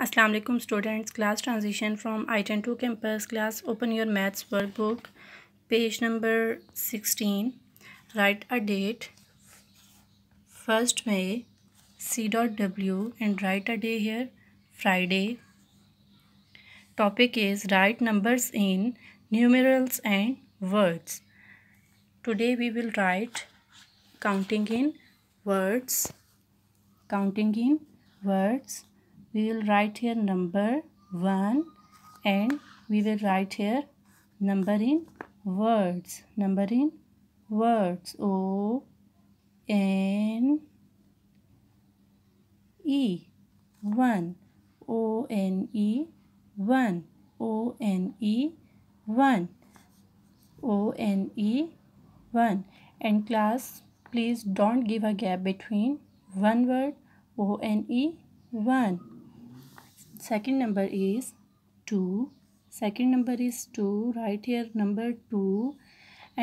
Assalamualaikum students class transition from I10 to campus class open your maths workbook page number 16 write a date 1st May C dot W and write a day here Friday topic is write numbers in numerals and words today we will write counting in words counting in words we will write here number 1 and we will write here number in words number in words o n e 1 o n e 1 o n e 1 o n e 1 and class please don't give a gap between one word o n e 1 second number is 2 second number is 2 right here number 2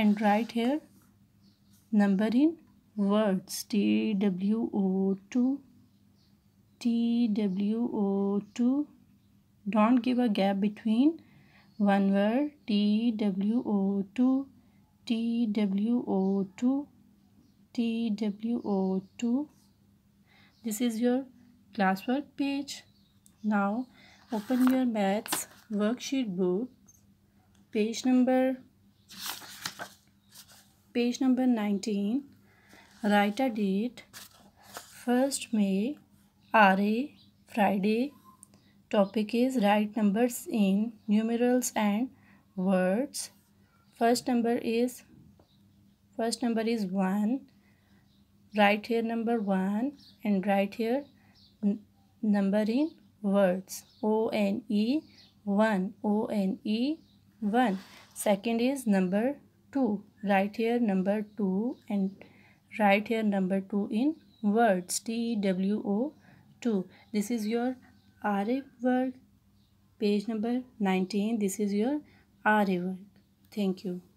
and right here number in words T W O 2 T W O 2 don't give a gap between one word T W O 2 T W O 2 T W O 2 this is your classwork page now open your maths worksheet book page number page number 19 write a date 1st May RA Friday topic is write numbers in numerals and words first number is first number is 1 write here number 1 and write here number in words O N E 1 O N E 1 second is number 2 right here number 2 and right here number 2 in words T W O 2 this is your RA work page number 19 this is your RA work thank you